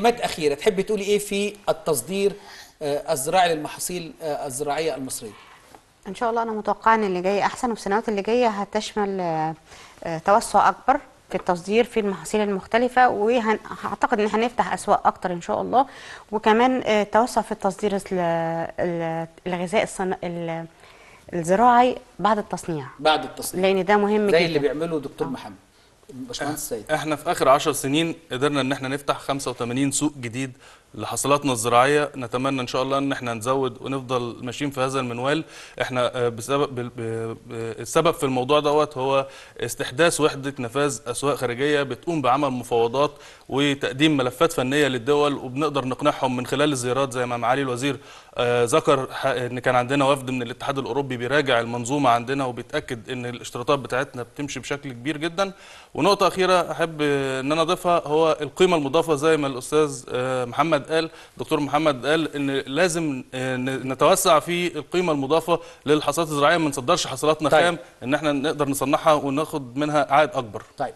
كلمات أخيرة تحب تقولي إيه في التصدير آه، الزراعي للمحاصيل آه، الزراعية المصرية؟ إن شاء الله أنا متوقعة إن اللي جاي أحسن وفي السنوات اللي جاية هتشمل آه، توسع أكبر في التصدير في المحاصيل المختلفة وأعتقد إن هنفتح أسواق أكتر إن شاء الله وكمان توسع في التصدير الغذاء الزراعي بعد التصنيع بعد التصنيع لأن ده مهم زي جدا زي اللي بيعمله دكتور محمد باشمهندس سيد احنا في اخر 10 سنين قدرنا ان احنا نفتح 85 سوق جديد لحصلاتنا الزراعيه نتمنى ان شاء الله ان احنا نزود ونفضل ماشيين في هذا المنوال احنا آه، بسبب السبب في الموضوع دوت هو استحداث وحده نفاذ اسواق خارجيه بتقوم بعمل مفاوضات وتقديم ملفات فنيه للدول وبنقدر نقنعهم من خلال الزيارات زي ما معالي الوزير آه، ذكر ان كان عندنا وفد من الاتحاد الاوروبي بيراجع المنظومه عندنا وبيتاكد ان الاشتراطات بتاعتنا بتمشي بشكل كبير جدا ونقطه اخيره احب ان انا اضيفها هو القيمه المضافه زي ما الاستاذ آه، محمد قال دكتور محمد قال ان لازم آه، نتوسع في القيمه المضافه للحصاد الزراعيه ما نصدرش حصادات طيب. خام ان احنا نقدر نصنعها وناخد منها عائد اكبر طيب